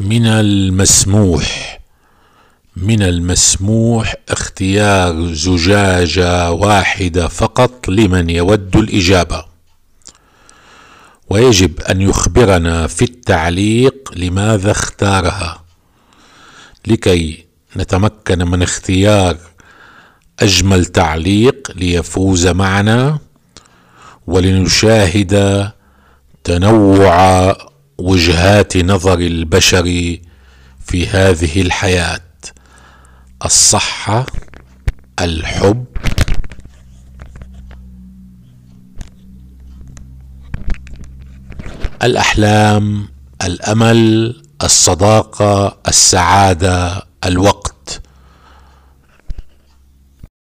من المسموح من المسموح اختيار زجاجة واحدة فقط لمن يود الإجابة ويجب أن يخبرنا في التعليق لماذا اختارها لكي نتمكن من اختيار أجمل تعليق ليفوز معنا ولنشاهد تنوع وجهات نظر البشر في هذه الحياه الصحه الحب الاحلام الامل الصداقه السعاده الوقت